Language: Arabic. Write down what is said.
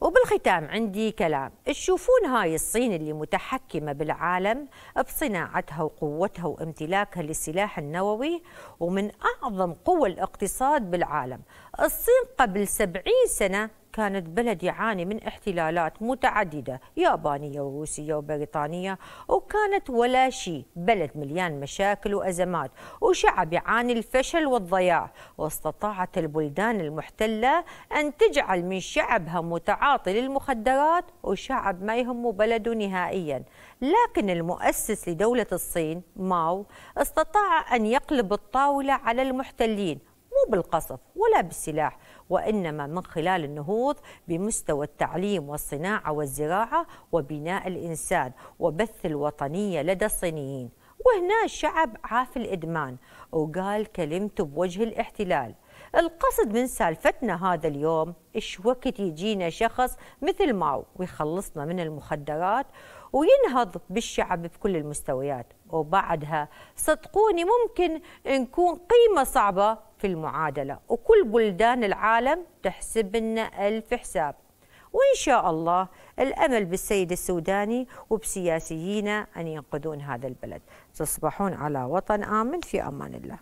وبالختام عندي كلام تشوفون هاي الصين اللي متحكمة بالعالم بصناعتها وقوتها وامتلاكها للسلاح النووي ومن أعظم قوى الاقتصاد بالعالم الصين قبل سبعين سنة كانت بلد يعاني من احتلالات متعددة يابانية وروسية وبريطانية وكانت ولا شيء بلد مليان مشاكل وأزمات وشعب يعاني الفشل والضياع واستطاعت البلدان المحتلة أن تجعل من شعبها متعاطي للمخدرات وشعب ما يهمه بلده نهائيا لكن المؤسس لدولة الصين ماو استطاع أن يقلب الطاولة على المحتلين بالقصف ولا بالسلاح وإنما من خلال النهوض بمستوى التعليم والصناعة والزراعة وبناء الإنسان وبث الوطنية لدى الصينيين وهنا الشعب عاف الإدمان وقال كلمته بوجه الاحتلال القصد من سالفتنا هذا اليوم إيش وقت يجينا شخص مثل ماو ويخلصنا من المخدرات وينهض بالشعب بكل المستويات وبعدها صدقوني ممكن نكون قيمة صعبة في المعادلة وكل بلدان العالم تحسب لنا ألف حساب وإن شاء الله الأمل بالسيد السوداني وبسياسيين أن ينقذون هذا البلد تصبحون على وطن آمن في أمان الله